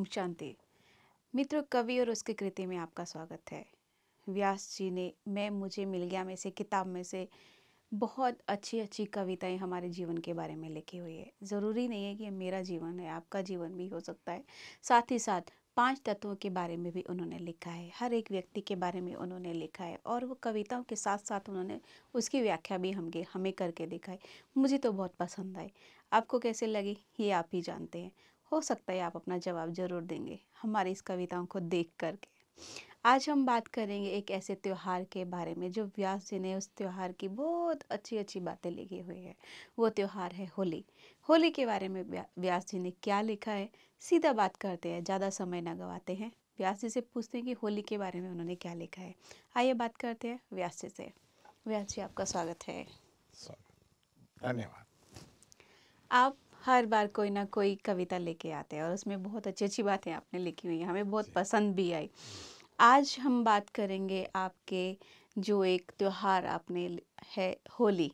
ओम शांति मित्र कवि और उसकी कृति में आपका स्वागत है व्यास जी ने मैं मुझे मिल गया में से किताब में से बहुत अच्छी अच्छी कविताएं हमारे जीवन के बारे में लिखी हुई है ज़रूरी नहीं है कि मेरा जीवन है आपका जीवन भी हो सकता है साथ ही साथ पांच तत्वों के बारे में भी उन्होंने लिखा है हर एक व्यक्ति के बारे में उन्होंने लिखा है और वो कविताओं के साथ साथ उन्होंने उसकी व्याख्या भी हमके हमें करके दिखाई मुझे तो बहुत पसंद आई आपको कैसे लगी ये आप ही जानते हैं हो सकता है आप अपना जवाब ज़रूर देंगे हमारी इस कविताओं को देख करके आज हम बात करेंगे एक ऐसे त्यौहार के बारे में जो व्यास जी ने उस त्यौहार की बहुत अच्छी अच्छी बातें लिखी हुई है वो त्यौहार है होली होली के बारे में व्यास जी ने क्या लिखा है सीधा बात करते हैं ज़्यादा समय ना गवाते हैं व्यास जी से पूछते हैं कि होली के बारे में उन्होंने क्या लिखा है आइए बात करते हैं व्यास जी से व्यास जी आपका स्वागत है धन्यवाद आप हर बार कोई ना कोई कविता लेके आते हैं और उसमें बहुत अच्छी अच्छी बातें आपने लिखी हुई हैं हमें बहुत पसंद भी आई आज हम बात करेंगे आपके जो एक त्यौहार आपने है होली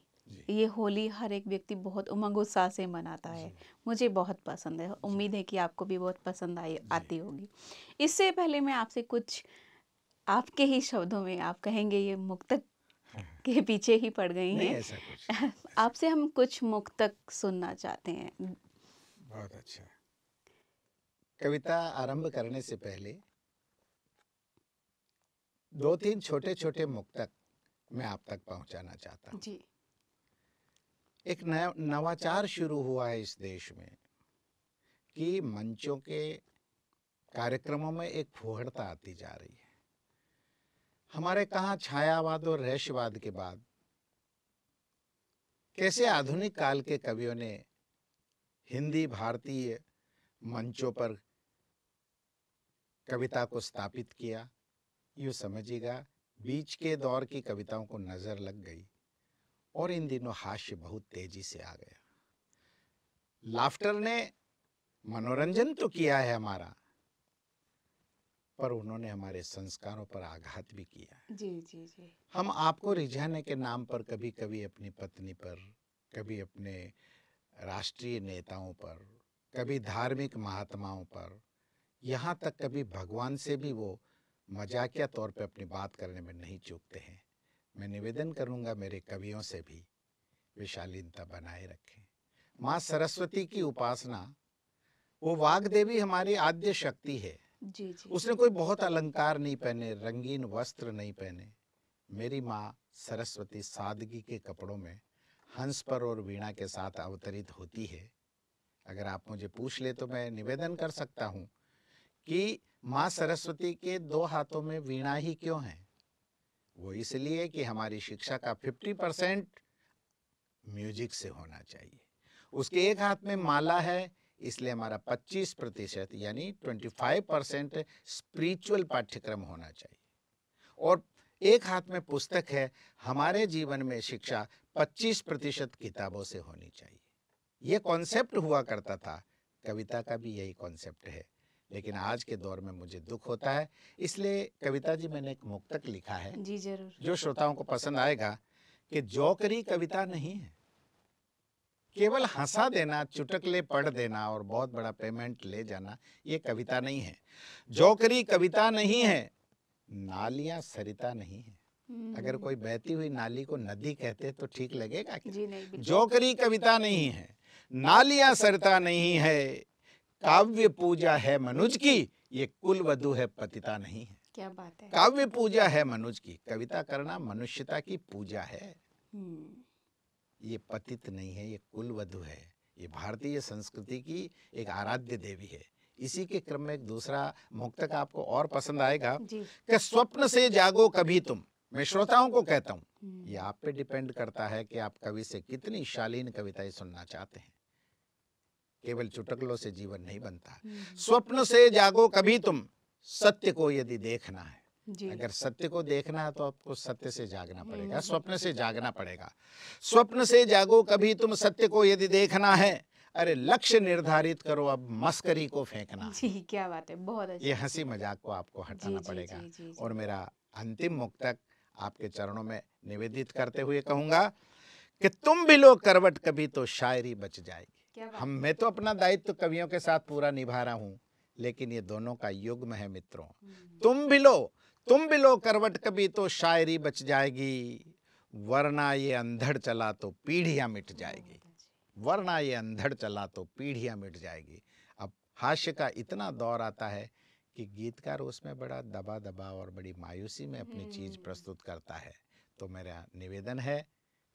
ये होली हर एक व्यक्ति बहुत उमंग उत्साह से मनाता है मुझे बहुत पसंद है उम्मीद है कि आपको भी बहुत पसंद आई आती होगी इससे पहले मैं आपसे कुछ आपके ही शब्दों में आप कहेंगे ये मुक्तक के पीछे ही पड़ गई हैं आपसे हम कुछ मुक्तक सुनना चाहते हैं बहुत अच्छा कविता आरंभ करने से पहले दो तीन छोटे छोटे मुक्तक मैं आप तक पहुंचाना चाहता हूं जी एक नया नवाचार शुरू हुआ है इस देश में कि मंचों के कार्यक्रमों में एक फुहड़ता आती जा रही है हमारे कहा छायावाद और रहस्यवाद के बाद कैसे आधुनिक काल के कवियों ने हिंदी भारतीय मंचों पर कविता को स्थापित किया यू समझिएगा बीच के दौर की कविताओं को नज़र लग गई और इन दिनों हास्य बहुत तेजी से आ गया लाफ्टर ने मनोरंजन तो किया है हमारा पर उन्होंने हमारे संस्कारों पर आघात भी किया जी जी जी हम आपको रिझाने के नाम पर कभी कभी अपनी पत्नी पर कभी अपने राष्ट्रीय नेताओं पर कभी धार्मिक महात्माओं पर यहाँ तक कभी भगवान से भी वो मजाकिया तौर पे अपनी बात करने में नहीं चूकते हैं मैं निवेदन करूँगा मेरे कवियों से भी विशालीनता बनाए रखें माँ सरस्वती की उपासना वो वाग देवी हमारी आद्य शक्ति है जी जी उसने कोई बहुत अलंकार नहीं पहने रंगीन वस्त्र नहीं पहने मेरी माँ सरस्वती सादगी के कपड़ों में हंस पर और वीणा के साथ अवतरित होती है अगर आप मुझे पूछ ले तो मैं निवेदन कर सकता हूँ कि माँ सरस्वती के दो हाथों में वीणा ही क्यों है वो इसलिए कि हमारी शिक्षा का 50 परसेंट म्यूजिक से होना चाहिए उसके एक हाथ में माला है इसलिए हमारा 25 प्रतिशत यानी 25 परसेंट स्पिरिचुअल पाठ्यक्रम होना चाहिए और एक हाथ में पुस्तक है हमारे जीवन में शिक्षा 25 प्रतिशत किताबों से होनी चाहिए यह कॉन्सेप्ट हुआ करता था कविता का भी यही कॉन्सेप्ट है लेकिन आज के दौर में मुझे दुख होता है इसलिए कविता जी मैंने एक मुक्तक लिखा है जी जरूर जो श्रोताओं को पसंद आएगा कि जौकरी कविता नहीं है केवल हंसा देना चुटकले पढ़ देना और बहुत बड़ा पेमेंट ले जाना ये कविता नहीं है जोकरी कविता नहीं है नालियां सरिता नहीं है अगर हम्म। कोई बहती हुई नाली को नदी कहते तो ठीक लगेगा क्या जोकरी कविता नहीं है नालियां सरिता नहीं है काव्य पूजा है मनुज की ये कुल वधु है पतिता नहीं है क्या बात है काव्य पूजा है मनुज की कविता करना मनुष्यता की पूजा है हम्म। ये पतित नहीं है ये कुलवधु है ये भारतीय संस्कृति की एक आराध्य देवी है इसी के क्रम में एक दूसरा मुक्तक आपको और पसंद आएगा कि स्वप्न से जागो कभी तुम मैं श्रोताओं को कहता हूं ये हम्म। आप पे डिपेंड करता है कि आप कवि से कितनी शालीन कविताएं सुनना चाहते हैं केवल चुटकलों से जीवन नहीं बनता हम्म। स्वप्न से जागो कभी तुम सत्य को यदि देखना है अगर सत्य को देखना है तो, तो आपको सत्य से जागना हम्म, पड़ेगा स्वप्न से जागना पड़ेगा स्वप्न से जागो कभी तुम सत्य को यदि देखना है अरे लक्ष्य निर्धारित करो अब मस्करी को फेंकना जी क्या बात है बहुत अच्छा ये हंसी मजाक को आपको हटाना पड़ेगा और मेरा अंतिम मुक्तक आपके चरणों में निवेदित करते हुए कहूंगा कि तुम भी लोग करवट कभी तो शायरी बच जाएगी हम मैं तो अपना दायित्व कवियों के साथ पूरा निभा रहा हूँ लेकिन ये दोनों का युग्म है मित्रों हम्म। तुम भी लो तुम भी लो करवट कभी तो शायरी बच जाएगी वरना ये अंधड़ चला तो पीढ़ियाँ मिट जाएगी वरना ये अंधड़ चला तो पीढ़ियाँ मिट जाएगी अब हास्य का इतना दौर आता है कि गीतकार उसमें बड़ा दबा दबा और बड़ी मायूसी में अपनी चीज़ हम्म। प्रस्तुत करता है तो मेरा निवेदन है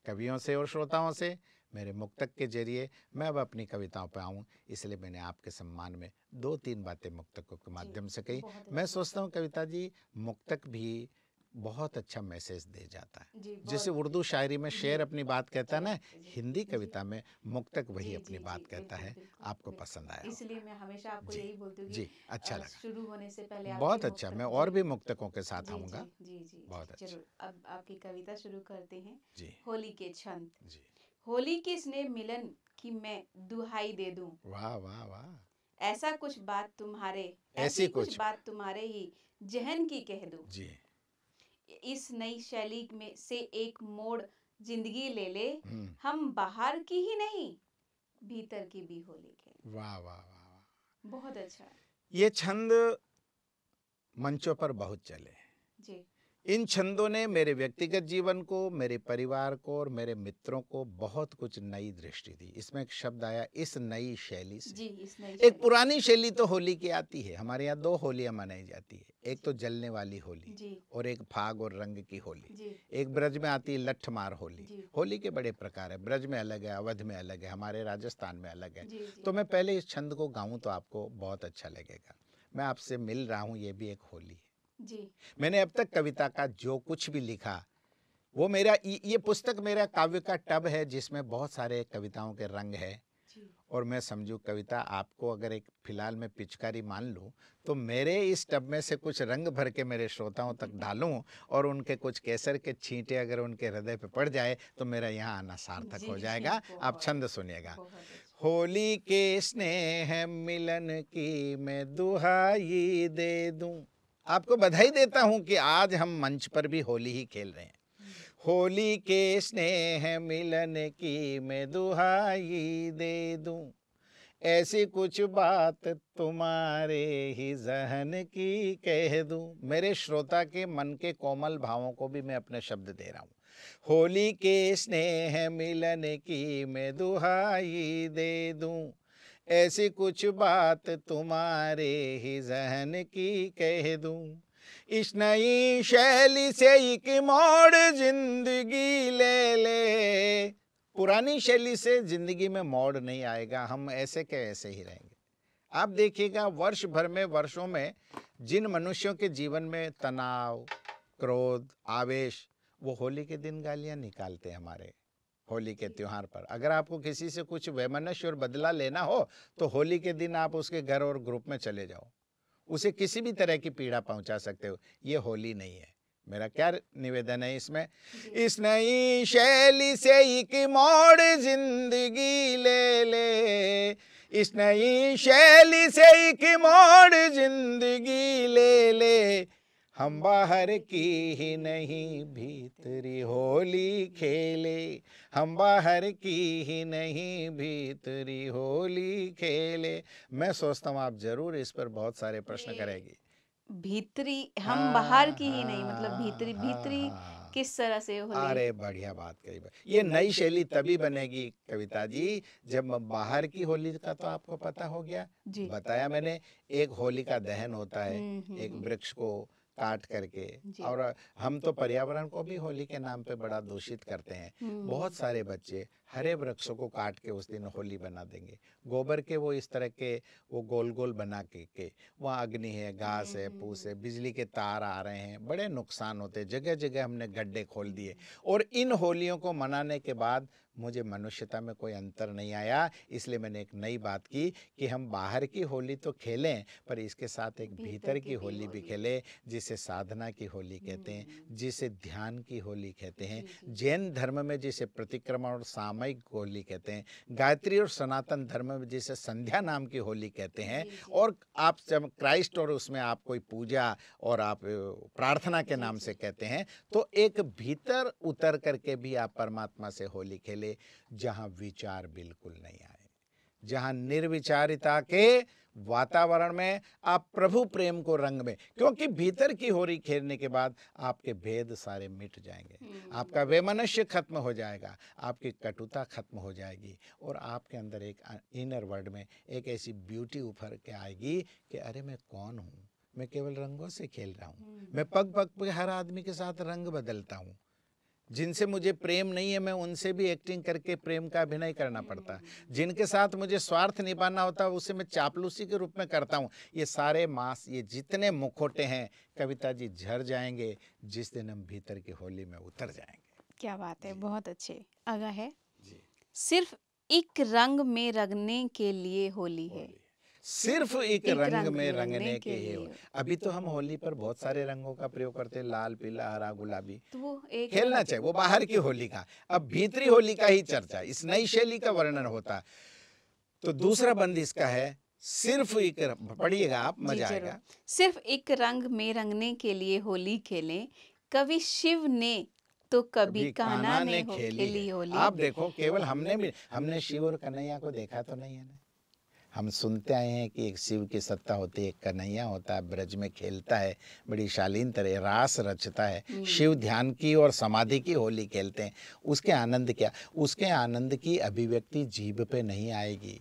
कवियों से और श्रोताओं से मेरे मुक्तक के जरिए मैं अब अपनी कविताओं पर आऊँ इसलिए मैंने आपके सम्मान में दो तीन बातें मुक्तकों के माध्यम से कही मैं सोचता हूँ कविता जी मुक्तक भी बहुत अच्छा मैसेज दे जाता है जैसे उर्दू अच्छा। शायरी में शेर अपनी बात कहता है ना हिंदी कविता में मुक्तक वही अपनी बात कहता है आपको पसंद आया इसलिए मैं हमेशा आपको यही बोलती जी अच्छा लगा शुरू होने से पहले बहुत अच्छा मैं और भी मुक्तकों के साथ आऊंगा जी जी बहुत अच्छा अब आपकी कविता शुरू करते हैं जी होली के छंद जी होली के स्नेह मिलन की मैं दुहाई दे दूं वाह वाह वाह ऐसा कुछ बात तुम्हारे ऐसी कुछ, कुछ बात तुम्हारे ही जहन की कह दूं जी इस नई शैली में से एक मोड़ जिंदगी ले ले हम्म। हम बाहर की ही नहीं भीतर की भी होली खेले वाह वाह वाह वा। बहुत अच्छा ये छंद मंचों पर बहुत चले जी इन छंदों ने मेरे व्यक्तिगत जीवन को मेरे परिवार को और मेरे मित्रों को बहुत कुछ नई दृष्टि दी इसमें एक शब्द आया इस नई शैली से जी, इस नई एक पुरानी शैली तो होली की आती है हमारे यहाँ दो होलियाँ मनाई जाती है एक तो जलने वाली होली और एक फाग और रंग की होली एक ब्रज में आती है लठमार होली होली के बड़े प्रकार है ब्रज में अलग है अवध में अलग है हमारे राजस्थान में अलग है तो मैं पहले इस छंद को गाऊँ तो आपको बहुत अच्छा लगेगा मैं आपसे मिल रहा हूँ ये भी एक होली है मैंने अब तक कविता का जो कुछ भी लिखा वो मेरा ये पुस्तक मेरा काव्य का टब है जिसमें बहुत सारे कविताओं के रंग है और मैं समझू कविता आपको अगर एक फिलहाल में पिचकारी मान लूँ तो मेरे इस टब में से कुछ रंग भर के मेरे श्रोताओं तक डालूँ और उनके कुछ केसर के छींटे अगर उनके हृदय पे पड़ जाए तो मेरा यहाँ आना सार्थक हो जाएगा आप अच्छा। छंद सुनिएगा अच्छा। होली के स्नेह मिलन की मैं दुहाई दे दूँ आपको बधाई देता हूँ कि आज हम मंच पर भी होली ही खेल रहे हैं होली के स्नेह मिलन की मैं दुहाई दे दूं ऐसी कुछ बात तुम्हारे ही जहन की कह दूं मेरे श्रोता के मन के कोमल भावों को भी मैं अपने शब्द दे रहा हूँ होली के स्नेह मिलन की मैं दुहाई दे दूं ऐसी कुछ बात तुम्हारे ही जहन की कह दूं इस नई शैली से एक मोड़ जिंदगी ले ले पुरानी शैली से जिंदगी में मोड़ नहीं आएगा हम ऐसे के ऐसे ही रहेंगे आप देखिएगा वर्ष भर में वर्षों में जिन मनुष्यों के जीवन में तनाव क्रोध आवेश वो होली के दिन गालियाँ निकालते हैं हमारे होली के त्यौहार पर अगर आपको किसी से कुछ वैमनस्य और बदला लेना हो तो होली के दिन आप उसके घर और ग्रुप में चले जाओ उसे किसी भी तरह की पीड़ा पहुंचा सकते हो ये होली नहीं है मेरा क्या निवेदन है इसमें इस नई शैली से एक मोड़ जिंदगी ले ले इस नई शैली से एक मोड़ जिंदगी ले ले हम बाहर की ही नहीं भीतरी होली खेले हम बाहर की ही नहीं भीतरी होली खेले मैं सोचता हूँ आप जरूर इस पर बहुत सारे प्रश्न करेगी भीतरी हम आ, हाँ, बाहर की आ, ही नहीं मतलब हाँ, भीतरी आ, हाँ, भीतरी आ, किस तरह से होली अरे बढ़िया बात कही ये नई शैली तभी बनेगी कविता जी जब बाहर की होली का तो आपको पता हो गया बताया मैंने एक होली का दहन होता है हम्म, हम्म, एक हम्म। वृक्ष को काट करके और हम तो पर्यावरण को भी होली के नाम पे बड़ा दूषित करते हैं हम्म। बहुत सारे बच्चे हरे वृक्षों को काट के उस दिन होली बना देंगे गोबर के वो इस तरह के वो गोल गोल बना के के वहाँ अग्नि है घास है फूस है बिजली के तार आ रहे हैं बड़े नुकसान होते जगह जगह हमने गड्ढे खोल दिए और इन होलियों को मनाने के बाद मुझे मनुष्यता में कोई अंतर नहीं आया इसलिए मैंने एक नई बात की कि हम बाहर की होली तो खेलें पर इसके साथ एक भीतर, की, की होली भी खेलें जिसे साधना की होली कहते हैं हम्म। जिसे ध्यान की होली कहते हैं जैन धर्म में जिसे प्रतिक्रमण और साम माई होली कहते हैं गायत्री और सनातन धर्म में जिसे संध्या नाम की होली कहते हैं और आप जब क्राइस्ट और उसमें आप कोई पूजा और आप प्रार्थना के नाम से कहते हैं तो एक भीतर उतर करके भी आप परमात्मा से होली खेले जहाँ विचार बिल्कुल नहीं आए जहाँ निर्विचारिता के वातावरण में आप प्रभु प्रेम को रंग में क्योंकि भीतर की होरी खेलने के बाद आपके भेद सारे मिट जाएंगे हम्म। आपका वेमनुष्य खत्म हो जाएगा आपकी कटुता खत्म हो जाएगी और आपके अंदर एक इनर वर्ल्ड में एक ऐसी ब्यूटी उभर के आएगी कि अरे मैं कौन हूँ मैं केवल रंगों से खेल रहा हूँ हम्म। मैं पग पग पे हर आदमी के साथ रंग बदलता हूँ जिनसे मुझे प्रेम नहीं है मैं उनसे भी एक्टिंग करके प्रेम का अभिनय करना पड़ता है जिनके साथ मुझे स्वार्थ निभाना होता है उसे मैं चापलूसी के रूप में करता हूँ ये सारे मास ये जितने मुखोटे हैं कविता जी झर जाएंगे जिस दिन हम भीतर की होली में उतर जाएंगे क्या बात है बहुत अच्छे आगा है सिर्फ एक रंग में रंगने के लिए होली, होली है सिर्फ एक, एक रंग, रंग में रंगने के, के हो अभी तो, तो हम होली पर बहुत सारे रंगों का प्रयोग करते हैं लाल पीला हरा गुलाबी तो वो एक खेलना चाहिए वो बाहर की होली का अब भीतरी होली का ही चर्चा इस नई शैली का वर्णन होता तो दूसरा बंद इसका है सिर्फ एक पढ़िएगा आप मजा आएगा सिर्फ एक रंग में रंगने के लिए होली खेले कवि शिव ने तो कभी काना, काना ने, ने खेली, खेली होली आप देखो केवल हमने भी हमने शिव और कन्हैया को देखा तो नहीं है ना हम सुनते आए हैं कि एक शिव की सत्ता होती है एक कन्हैया होता है ब्रज में खेलता है बड़ी शालीन तरह रास रचता है हम्म। शिव ध्यान की और समाधि की होली खेलते हैं उसके आनंद क्या उसके आनंद की अभिव्यक्ति जीव पे नहीं आएगी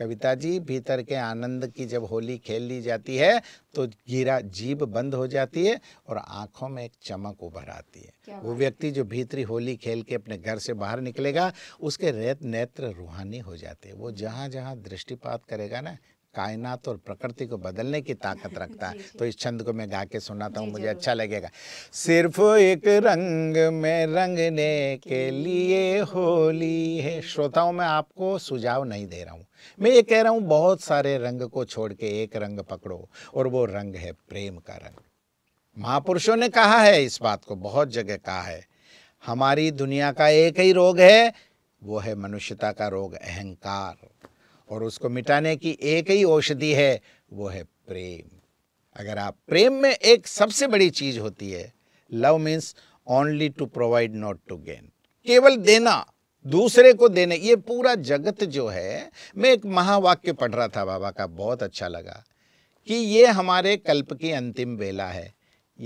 कविता जी भीतर के आनंद की जब होली खेल ली जाती है तो गिरा जीभ बंद हो जाती है और आंखों में एक चमक उभर आती है वो व्यक्ति जो भीतरी होली खेल के अपने घर से बाहर निकलेगा उसके रेत नेत्र रूहानी हो जाते हैं वो जहाँ जहाँ दृष्टिपात करेगा ना कायनात और प्रकृति को बदलने की ताकत रखता है तो इस छंद को मैं गा के सुनाता हूँ मुझे अच्छा लगेगा सिर्फ एक रंग में रंगने के लिए होली है श्रोताओं मैं आपको सुझाव नहीं दे रहा हूँ मैं ये कह रहा हूँ बहुत सारे रंग को छोड़ के एक रंग पकड़ो और वो रंग है प्रेम का रंग महापुरुषों ने कहा है इस बात को बहुत जगह कहा है हमारी दुनिया का एक ही रोग है वो है मनुष्यता का रोग अहंकार और उसको मिटाने की एक ही औषधि है वो है प्रेम अगर आप प्रेम में एक सबसे बड़ी चीज होती है love means only to provide not to gain केवल देना दूसरे को देने ये पूरा जगत जो है मैं एक महावाक्य पढ़ रहा था बाबा का बहुत अच्छा लगा कि ये हमारे कल्प की अंतिम बेला है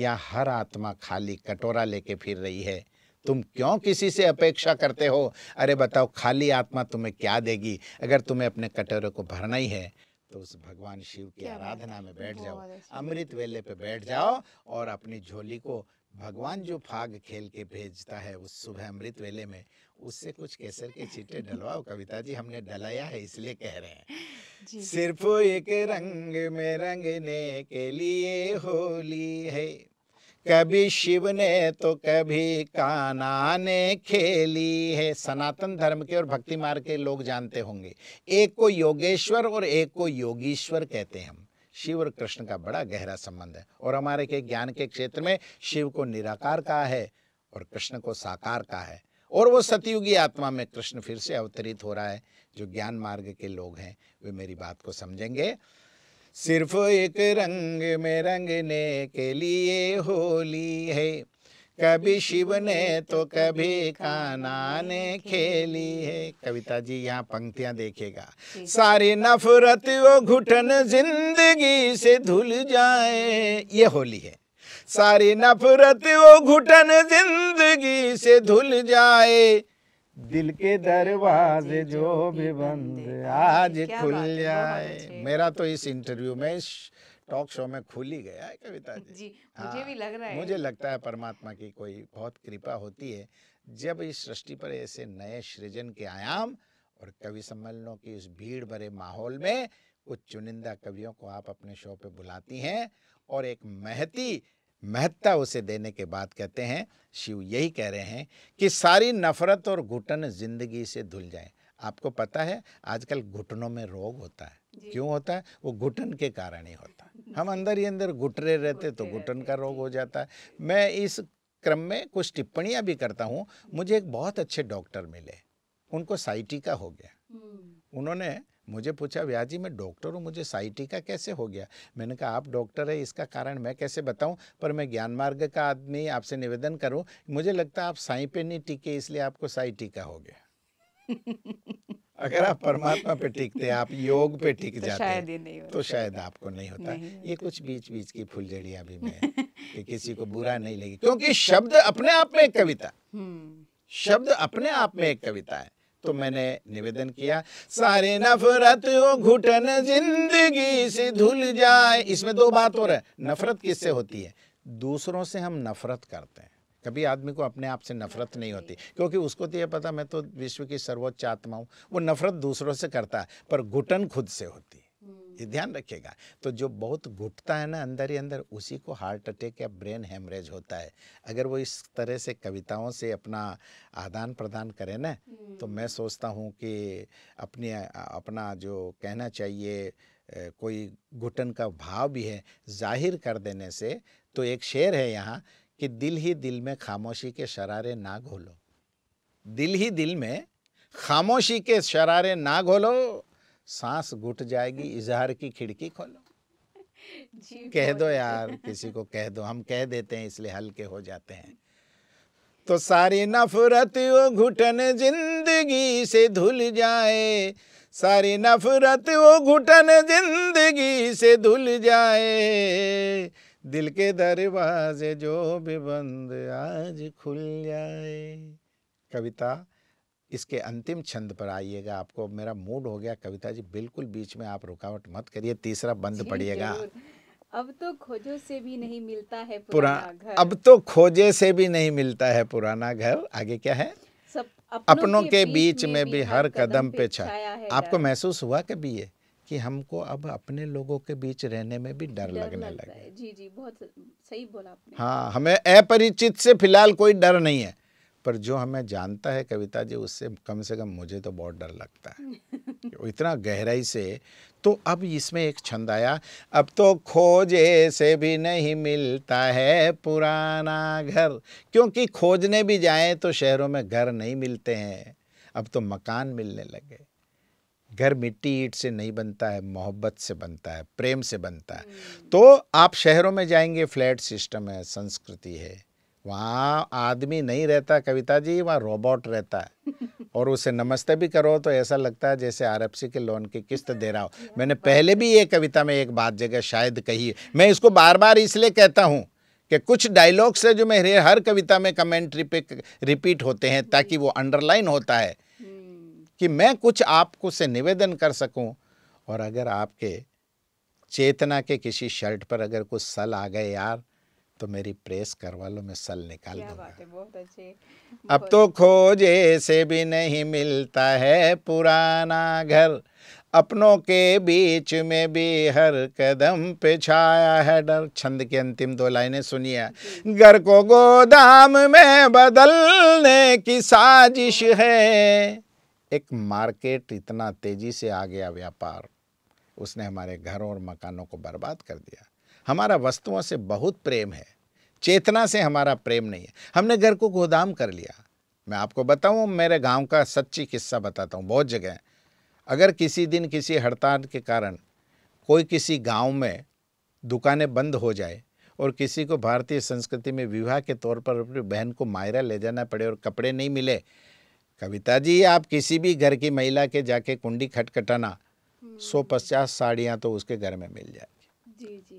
या हर आत्मा खाली कटोरा लेके फिर रही है तुम क्यों किसी से अपेक्षा करते हो अरे बताओ खाली आत्मा तुम्हें क्या देगी अगर तुम्हें अपने कटोरे को भरना ही है तो उस भगवान शिव की आराधना में बैठ जाओ अमृत वेले पे बैठ जाओ और अपनी झोली को भगवान जो फाग खेल के भेजता है उस सुबह अमृत वेले में उससे कुछ केसर के चीटे डलवाओ कविता जी हमने डलाया है इसलिए कह रहे हैं सिर्फ एक रंग में रंगने के लिए होली है कभी शिव ने तो कभी काना ने खेली है सनातन धर्म के और भक्ति मार्ग के लोग जानते होंगे एक को योगेश्वर और एक को योगीश्वर कहते हैं हम शिव और कृष्ण का बड़ा गहरा संबंध है और हमारे के ज्ञान के क्षेत्र में शिव को निराकार कहा है और कृष्ण को साकार कहा है और वो सतयुगी आत्मा में कृष्ण फिर से अवतरित हो रहा है जो ज्ञान मार्ग के लोग हैं वे मेरी बात को समझेंगे सिर्फ एक रंग में रंगने के लिए होली है कभी शिव ने तो कभी काना ने खेली है कविता जी यहाँ पंक्तियाँ देखेगा सारी नफरत वो घुटन जिंदगी से धुल जाए ये होली है सारी नफरत वो घुटन जिंदगी से धुल जाए दिल के दरवाजे जो भी बंद आज खुल जाए मेरा तो इस इंटरव्यू में टॉक शो में खुल ही गया है कविता जी, जी हाँ, मुझे भी लग रहा है मुझे लगता है परमात्मा की कोई बहुत कृपा होती है जब इस सृष्टि पर ऐसे नए सृजन के आयाम और कवि सम्मेलनों की उस भीड़ भरे माहौल में कुछ चुनिंदा कवियों को आप अपने शो पे बुलाती हैं और एक महती महत्ता उसे देने के बाद कहते हैं शिव यही कह रहे हैं कि सारी नफरत और घुटन जिंदगी से धुल जाए आपको पता है आजकल घुटनों में रोग होता है क्यों होता है वो घुटन के कारण ही होता है हम अंदर ही अंदर घुटरे रहते तो घुटन का रोग हो जाता है मैं इस क्रम में कुछ टिप्पणियाँ भी करता हूँ मुझे एक बहुत अच्छे डॉक्टर मिले उनको साइटिका हो गया हम्म। उन्होंने मुझे पूछा व्यास जी मैं डॉक्टर हूँ मुझे साइटी का कैसे हो गया मैंने कहा आप डॉक्टर है इसका कारण मैं कैसे बताऊँ पर मैं ज्ञान मार्ग का आदमी आपसे निवेदन करूँ मुझे लगता है आप साई पे नहीं टिके इसलिए आपको साई टीका हो गया अगर आप परमात्मा पे टिकते आप योग पे टिक तो जाते शायद नहीं तो शायद आपको नहीं होता नहीं ये कुछ बीच बीच की फुलझड़िया भी मैं कि किसी को बुरा नहीं लगे क्योंकि शब्द अपने आप में एक कविता हम्म। शब्द अपने आप में एक कविता है तो मैंने निवेदन किया सारे नफरत घुटन जिंदगी से धुल जाए इसमें दो बात और है नफरत किससे होती है दूसरों से हम नफरत करते हैं कभी आदमी को अपने आप से नफरत नहीं होती क्योंकि उसको तो यह पता मैं तो विश्व की सर्वोच्च आत्मा हूँ वो नफरत दूसरों से करता है पर घुटन खुद से होती है ये ध्यान रखिएगा तो जो बहुत घुटता है ना अंदर ही अंदर उसी को हार्ट अटैक या ब्रेन हेमरेज होता है अगर वो इस तरह से कविताओं से अपना आदान प्रदान करें ना हम्म। तो मैं सोचता हूँ कि अपने अपना जो कहना चाहिए कोई घुटन का भाव भी है जाहिर कर देने से तो एक शेर है यहाँ कि दिल ही दिल में खामोशी के शरारे ना घोलो दिल ही दिल में खामोशी के शरारे ना घोलो सांस घुट जाएगी इजहार की खिड़की खोलो कह दो यार किसी को कह दो हम कह देते हैं इसलिए हल्के हो जाते हैं तो सारी नफरत वो घुटन जिंदगी से धुल जाए सारी नफरत वो घुटन जिंदगी से धुल जाए दिल के दरवाजे जो भी बंद आज खुल जाए कविता इसके अंतिम छंद पर आइएगा आपको मेरा मूड हो गया कविता जी बिल्कुल बीच में आप रुकावट मत करिए तीसरा बंद पड़िएगा अब तो खोजो से भी नहीं मिलता है पुराना अब तो खोजे से भी नहीं मिलता है पुराना घर आगे क्या है सब अपनों, अपनों के बीच में, में भी हर कदम पे छाया आपको महसूस हुआ कभी ये कि हमको अब अपने लोगों के बीच रहने में भी डर लगने लगा जी जी बहुत सही बोला आपने हाँ हमें अपरिचित से फिलहाल कोई डर नहीं है पर जो हमें जानता है कविता जी उससे कम से कम मुझे तो बहुत डर लगता है इतना गहराई से तो अब इसमें एक छंद आया अब तो खोजे से भी नहीं मिलता है पुराना घर क्योंकि खोजने भी जाए तो शहरों में घर नहीं मिलते हैं अब तो मकान मिलने लगे घर मिट्टी ईट से नहीं बनता है मोहब्बत से बनता है प्रेम से बनता है हम्म। तो आप शहरों में जाएंगे फ्लैट सिस्टम है संस्कृति है वहाँ आदमी नहीं रहता कविता जी वहाँ रोबोट रहता है और उसे नमस्ते भी करो तो ऐसा लगता है जैसे सी के लोन की किस्त दे रहा हो मैंने तो पहले भी ये कविता में एक बात जगह शायद कही है मैं इसको बार बार इसलिए कहता हूँ कि कुछ डायलॉग्स है जो मेरे हर कविता में कमेंट्री पे रिपीट होते हैं ताकि वो अंडरलाइन होता है हम्म। कि मैं कुछ आपको से निवेदन कर सकूं और अगर आपके चेतना के किसी शर्ट पर अगर कुछ सल आ गए यार तो मेरी प्रेस करवा लो मैं सल निकाल दूंगा अब तो खोजे से भी नहीं मिलता है पुराना घर अपनों के बीच में भी हर कदम पे छाया है डर छंद की अंतिम दो लाइनें सुनिए घर को गोदाम में बदलने की साजिश है एक मार्केट इतना तेजी से आ गया व्यापार उसने हमारे घरों और मकानों को बर्बाद कर दिया हमारा वस्तुओं से बहुत प्रेम है चेतना से हमारा प्रेम नहीं है हमने घर को गोदाम कर लिया मैं आपको बताऊं मेरे गांव का सच्ची किस्सा बताता हूं बहुत जगह अगर किसी दिन किसी हड़ताल के कारण कोई किसी गांव में दुकानें बंद हो जाए और किसी को भारतीय संस्कृति में विवाह के तौर पर अपनी बहन को मायरा ले जाना पड़े और कपड़े नहीं मिले कविता जी आप किसी भी घर की महिला के जाके कुंडी खटखटाना हम्म। सौ पचास साड़ियाँ तो उसके घर में मिल जाए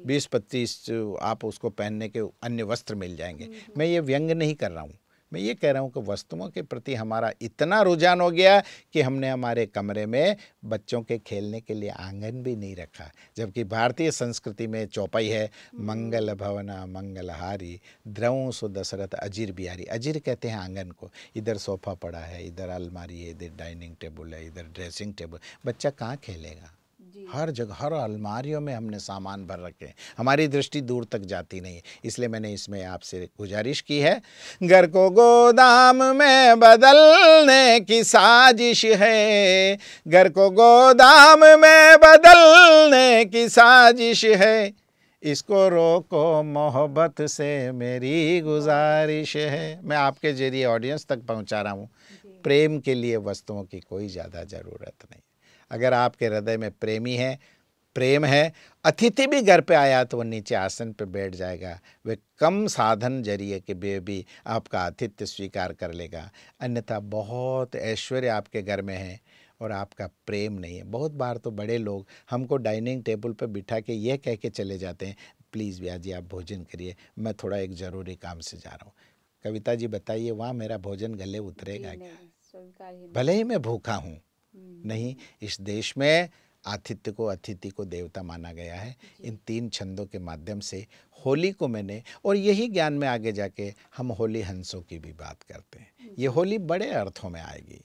बीस पच्चीस आप उसको पहनने के अन्य वस्त्र मिल जाएंगे हम्म, हम्म। मैं ये व्यंग नहीं कर रहा हूँ मैं ये कह रहा हूँ कि वस्तुओं के प्रति हमारा इतना रुझान हो गया कि हमने हमारे कमरे में बच्चों के खेलने के लिए आंगन भी नहीं रखा जबकि भारतीय संस्कृति में चौपाई है हम्म। मंगल भवना मंगलहारी द्रव सो दशरथ अजीर बिहारी अजीर कहते हैं आंगन को इधर सोफा पड़ा है इधर अलमारी है इधर डाइनिंग टेबल है इधर ड्रेसिंग टेबल बच्चा कहाँ खेलेगा हर जगह हर अलमारियों में हमने सामान भर रखे हैं हमारी दृष्टि दूर तक जाती नहीं है इसलिए मैंने इसमें आपसे गुजारिश की है घर को गोदाम में बदलने की साजिश है घर को गोदाम में बदलने की साजिश है इसको रोको मोहब्बत से मेरी गुजारिश है मैं आपके जरिए ऑडियंस तक पहुंचा रहा हूं प्रेम के लिए वस्तुओं की कोई ज़्यादा ज़रूरत नहीं अगर आपके हृदय में प्रेमी है प्रेम है अतिथि भी घर पे आया तो वो नीचे आसन पे बैठ जाएगा वे कम साधन जरिए के वे भी आपका आतिथ्य स्वीकार कर लेगा अन्यथा बहुत ऐश्वर्य आपके घर में है और आपका प्रेम नहीं है बहुत बार तो बड़े लोग हमको डाइनिंग टेबल पर बिठा के ये कह के चले जाते हैं प्लीज़ भैया जी आप भोजन करिए मैं थोड़ा एक ज़रूरी काम से जा रहा हूँ कविता जी बताइए वहाँ मेरा भोजन गले उतरेगा क्या भले ही मैं भूखा हूँ नहीं इस देश में आतिथ्य को अतिथि को देवता माना गया है इन तीन छंदों के माध्यम से होली को मैंने और यही ज्ञान में आगे जाके हम होली हंसों की भी बात करते हैं ये होली बड़े अर्थों में आएगी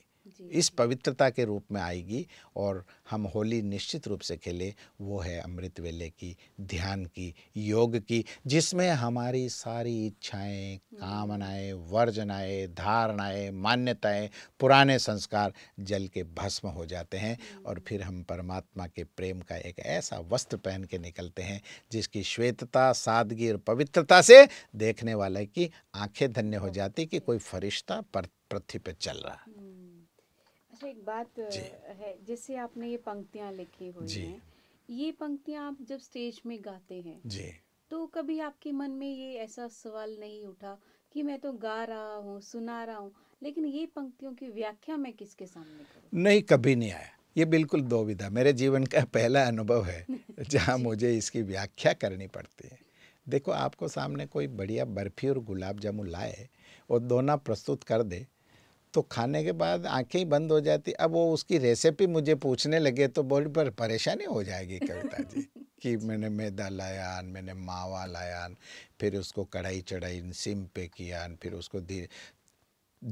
इस पवित्रता के रूप में आएगी और हम होली निश्चित रूप से खेले वो है अमृत वेले की ध्यान की योग की जिसमें हमारी सारी इच्छाएं कामनाएं वर्जनाएं धारणाएं मान्यताएं पुराने संस्कार जल के भस्म हो जाते हैं और फिर हम परमात्मा के प्रेम का एक ऐसा वस्त्र पहन के निकलते हैं जिसकी श्वेतता सादगी और पवित्रता से देखने वाले की आंखें धन्य हो हाँ। जाती कि कोई फरिश्ता पृथ्वी पर चल रहा है अच्छा एक बात है जैसे आपने ये पंक्तियाँ लिखी हुई हैं ये पंक्तियाँ आप जब स्टेज में गाते हैं जी तो कभी आपके मन में ये ऐसा सवाल नहीं उठा कि मैं तो गा रहा हूँ सुना रहा हूँ लेकिन ये पंक्तियों की व्याख्या मैं किसके सामने करूं? नहीं कभी नहीं आया ये बिल्कुल दुविधा मेरे जीवन का पहला अनुभव है जहाँ मुझे इसकी व्याख्या करनी पड़ती है देखो आपको सामने कोई बढ़िया बर्फ़ी और गुलाब जामुन लाए और दोनों प्रस्तुत कर दे तो खाने के बाद आंखें बंद हो जाती अब वो उसकी रेसिपी मुझे पूछने लगे तो बोल पर परेशानी हो जाएगी कविता जी कि मैंने मैदा लाया मैंने मावा लाया फिर उसको कढ़ाई चढ़ाई सिम पे किया फिर उसको धीरे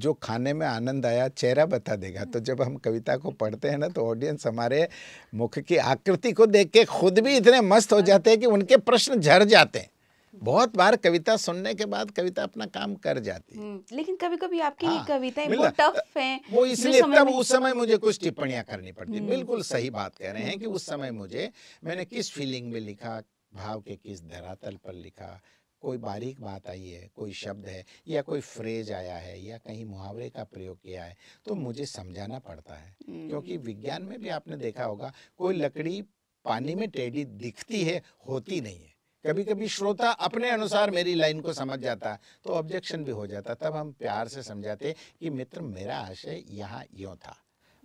जो खाने में आनंद आया चेहरा बता देगा तो जब हम कविता को पढ़ते हैं ना तो ऑडियंस हमारे मुख की आकृति को देख के खुद भी इतने मस्त हो हाँ। जाते हैं कि उनके प्रश्न झर जाते हैं बहुत बार कविता सुनने के बाद कविता अपना काम कर जाती है हम्म, लेकिन कभी कभी आपकी हाँ, कविताएं बहुत टफ हैं वो इसलिए तब उस समय मुझे कुछ टिप्पणियां करनी पड़ती हम्म, बिल्कुल सही बात कह रहे हैं कि उस समय मुझे मैंने किस फीलिंग में लिखा भाव के किस धरातल पर लिखा कोई बारीक बात आई है कोई शब्द है या कोई फ्रेज आया है या कहीं मुहावरे का प्रयोग किया है तो मुझे समझाना पड़ता है हम्म। क्योंकि विज्ञान में भी आपने देखा होगा कोई लकड़ी पानी में टेढ़ी दिखती है होती नहीं है कभी कभी श्रोता अपने अनुसार मेरी लाइन को समझ जाता तो ऑब्जेक्शन भी हो जाता तब हम प्यार से समझाते कि मित्र मेरा आशय यहाँ यों था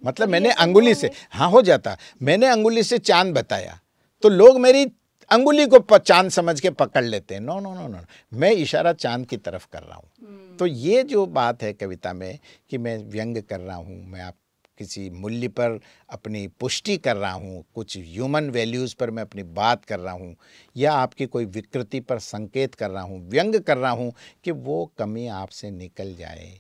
मतलब मैंने अंगुली से हाँ हो जाता मैंने अंगुली से चांद बताया तो लोग मेरी अंगुली को चांद समझ के पकड़ लेते हैं नो नो नो नो मैं इशारा चांद की तरफ कर रहा हूँ हम्म। तो ये जो बात है कविता में कि मैं व्यंग कर रहा हूँ मैं आप किसी मूल्य पर अपनी पुष्टि कर रहा हूँ कुछ ह्यूमन वैल्यूज़ पर मैं अपनी बात कर रहा हूँ या आपकी कोई विकृति पर संकेत कर रहा हूँ व्यंग कर रहा हूँ कि वो कमी आपसे निकल जाए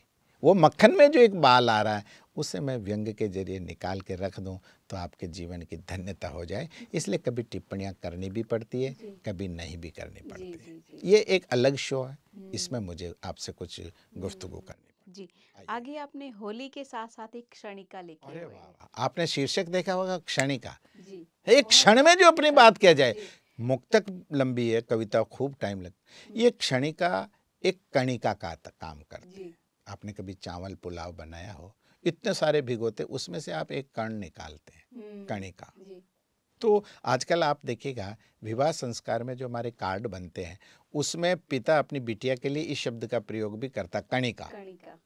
वो मक्खन में जो एक बाल आ रहा है उसे मैं व्यंग के जरिए निकाल के रख दूँ तो आपके जीवन की धन्यता हो जाए इसलिए कभी टिप्पणियाँ करनी भी पड़ती है कभी नहीं भी करनी पड़ती है ये एक अलग शो है इसमें हम्म। मुझे आपसे कुछ गुफ्तु हम्म। करनी जी आगे आपने होली के साथ साथ एक क्षणिका लिखी अरे वाह आपने शीर्षक देखा होगा क्षणिका जी एक क्षण में जो अपनी बात किया जाए मुक्तक लंबी है कविता खूब टाइम लग हम्म। ये क्षणिका एक कणिका का काम करती है आपने कभी चावल पुलाव बनाया हो इतने सारे भिगोते उसमें से आप एक कण निकालते हैं हम्म, कणिका तो आजकल आप देखिएगा विवाह संस्कार में जो हमारे कार्ड बनते हैं उसमें पिता अपनी बिटिया के लिए इस शब्द का प्रयोग भी करता कणिका कणिका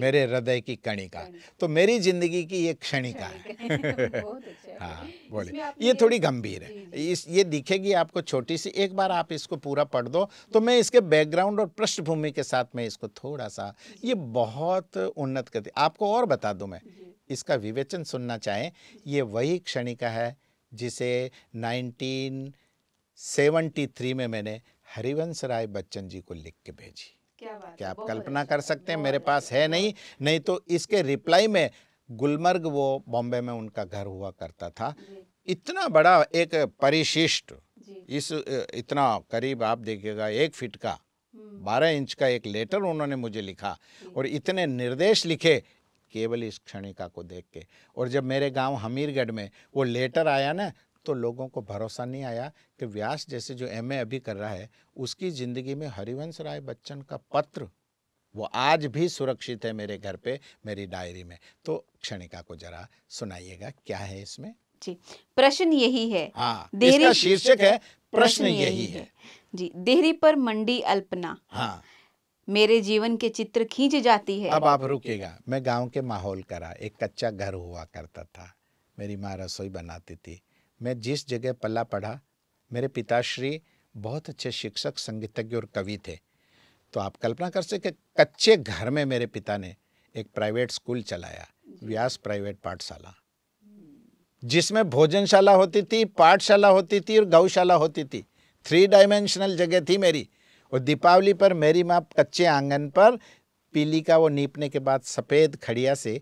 मेरे हृदय की कणिका तो मेरी जिंदगी की ये क्षणिका है अच्छा। हाँ बोले ये थोड़ी गंभीर है इस ये दिखेगी आपको छोटी सी एक बार आप इसको पूरा पढ़ दो तो मैं इसके बैकग्राउंड और पृष्ठभूमि के साथ मैं इसको थोड़ा सा ये बहुत उन्नत करती आपको और बता दूं मैं इसका विवेचन सुनना चाहें ये वही क्षणिका है जिसे 1973 में मैंने हरिवंश राय बच्चन जी को लिख के भेजी क्या, बात क्या आप कल्पना अच्छा, कर सकते हैं मेरे अच्छा, पास है नहीं अच्छा। नहीं तो इसके रिप्लाई में गुलमर्ग वो बॉम्बे में उनका घर हुआ करता था इतना बड़ा एक परिशिष्ट इस इतना करीब आप देखिएगा एक फिट का हम्म। बारह इंच का एक लेटर उन्होंने मुझे लिखा और इतने निर्देश लिखे केवल इस क्षणिका को देख के और जब मेरे गांव हमीरगढ़ में वो लेटर आया ना तो लोगों को भरोसा नहीं आया कि व्यास जैसे जो एमए अभी कर रहा है उसकी ज़िंदगी में हरिवंश राय बच्चन का पत्र वो आज भी सुरक्षित है मेरे घर पे मेरी डायरी में तो क्षणिका को जरा सुनाइएगा क्या है इसमें जी प्रश्न यही है हाँ, इसका शीर्षक है प्रश्न, यही, यही है।, है जी देहरी पर मंडी अल्पना हाँ मेरे जीवन के चित्र खींच जाती है अब आप रुकेगा मैं गांव के माहौल करा एक कच्चा घर हुआ करता था मेरी माँ रसोई बनाती थी मैं जिस जगह पला पढ़ा मेरे पिताश्री बहुत अच्छे शिक्षक संगीतज्ञ और कवि थे तो आप कल्पना कर सकते कच्चे घर में मेरे पिता ने एक प्राइवेट स्कूल चलाया व्यास प्राइवेट पाठशाला जिसमें भोजनशाला होती थी पाठशाला होती थी और गौशाला होती थी थ्री डायमेंशनल जगह थी मेरी और दीपावली पर मेरी माँ कच्चे आंगन पर पीली का वो नीपने के बाद सफ़ेद खड़िया से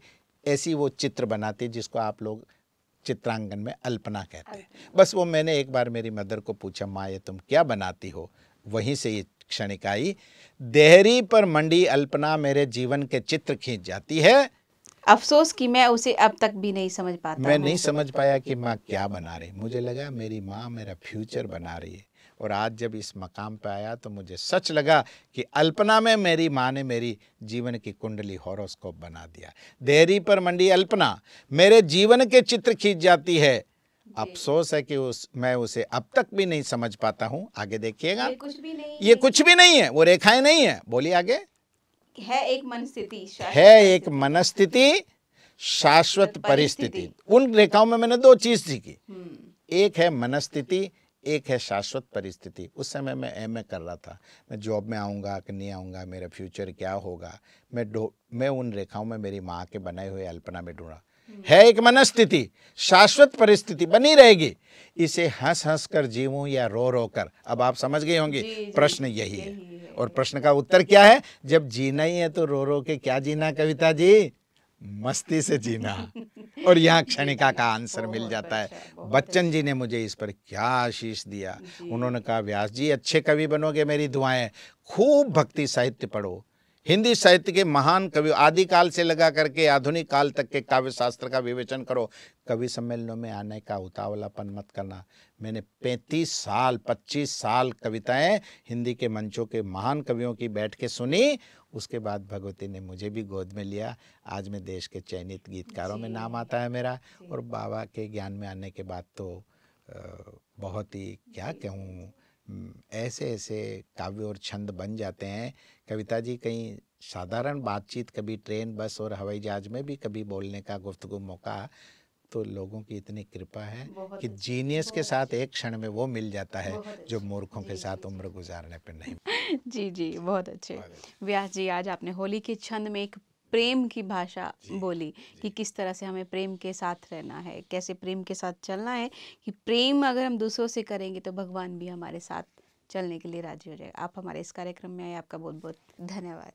ऐसी वो चित्र बनाती जिसको आप लोग चित्रांगन में अल्पना कहते हैं बस वो मैंने एक बार मेरी मदर को पूछा माँ ये तुम क्या बनाती हो वहीं से ये क्षणिक आई देहरी पर मंडी अल्पना मेरे जीवन के चित्र खींच जाती है अफसोस कि मैं उसे अब तक भी नहीं समझ पाता मैं नहीं समझ पाया कि माँ क्या बना रही मुझे लगा मेरी माँ मेरा फ्यूचर बना रही है और आज जब इस मकाम पर आया तो मुझे सच लगा कि अल्पना में मेरी माँ ने मेरी जीवन की कुंडली हॉरोस्कोप बना दिया देरी पर मंडी अल्पना मेरे जीवन के चित्र खींच जाती है अफसोस है कि उस मैं उसे अब तक भी नहीं समझ पाता हूँ आगे देखिएगा कुछ भी नहीं ये कुछ भी नहीं है वो रेखाएं नहीं है बोलिए आगे है एक मनस्थिति है एक मनस्थिति शाश्वत परिस्थिति उन रेखाओं में मैंने दो चीज सीखी हम्म। एक है मनस्थिति एक है शाश्वत परिस्थिति उस समय मैं एम ए कर रहा था मैं जॉब में आऊँगा कि नहीं आऊँगा मेरा फ्यूचर क्या होगा मैं डो मैं उन रेखाओं में मेरी माँ के बनाए हुए अल्पना में ढूंढा हम्म। है एक मनस्थिति शाश्वत परिस्थिति बनी रहेगी इसे हंस हंस कर जीवू या रो रो कर अब आप समझ गए होंगे प्रश्न यही है और प्रश्न का उत्तर क्या है जब जीना ही है तो रो रो के क्या जीना कविता जी मस्ती से जीना और यहाँ क्षणिका का आंसर मिल जाता है अच्छा, बच्चन जी अच्छा। ने मुझे इस पर क्या आशीष दिया उन्होंने कहा व्यास जी अच्छे कवि बनोगे मेरी दुआएं खूब भक्ति साहित्य पढ़ो हिंदी साहित्य के महान कवि आदिकाल से लगा करके आधुनिक काल तक के काव्य शास्त्र का विवेचन करो कवि सम्मेलनों में आने का उतावलापन मत करना मैंने 35 साल 25 साल कविताएं हिंदी के मंचों के महान कवियों की बैठ के सुनी उसके बाद भगवती ने मुझे भी गोद में लिया आज मैं देश के चयनित गीतकारों में नाम आता है मेरा और बाबा के ज्ञान में आने के बाद तो बहुत ही क्या कहूँ ऐसे ऐसे काव्य और छंद बन जाते हैं कविता जी कहीं साधारण बातचीत कभी ट्रेन बस और हवाई जहाज़ में भी कभी बोलने का गुफ्तगु मौका तो लोगों की इतनी कृपा है कि जीनियस के साथ एक क्षण में वो मिल जाता है जो मूर्खों के साथ उम्र गुजारने पर नहीं जी जी बहुत अच्छे व्यास जी आज आपने होली के छंद में एक प्रेम की भाषा बोली कि किस तरह से हमें प्रेम के साथ रहना है कैसे प्रेम के साथ चलना है कि प्रेम अगर हम दूसरों से करेंगे तो भगवान भी हमारे साथ चलने के लिए राजी हो जाएगा आप हमारे इस कार्यक्रम में आए आपका बहुत बहुत धन्यवाद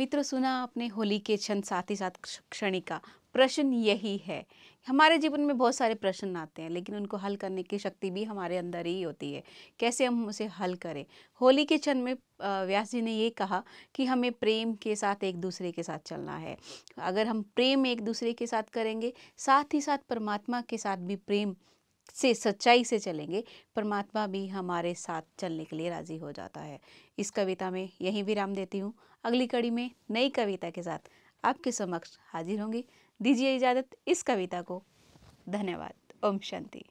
मित्रों सुना आपने होली के क्षण साथ ही साथ क्षणिका प्रश्न यही है हमारे जीवन में बहुत सारे प्रश्न आते हैं लेकिन उनको हल करने की शक्ति भी हमारे अंदर ही होती है कैसे हम उसे हल करें होली के क्षण में व्यास जी ने ये कहा कि हमें प्रेम के साथ एक दूसरे के साथ चलना है अगर हम प्रेम एक दूसरे के साथ करेंगे साथ ही साथ परमात्मा के साथ भी प्रेम से सच्चाई से चलेंगे परमात्मा भी हमारे साथ चलने के लिए राज़ी हो जाता है इस कविता में यहीं विराम देती हूँ अगली कड़ी में नई कविता के साथ आपके समक्ष हाजिर होंगी दीजिए इजाज़त इस कविता को धन्यवाद ओम शांति